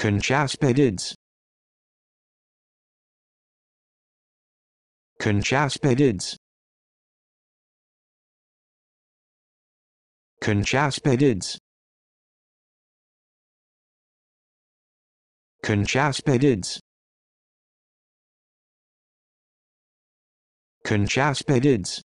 Conchaspidids Conchaspidids Conchaspidids Conchaspidids Conchaspidids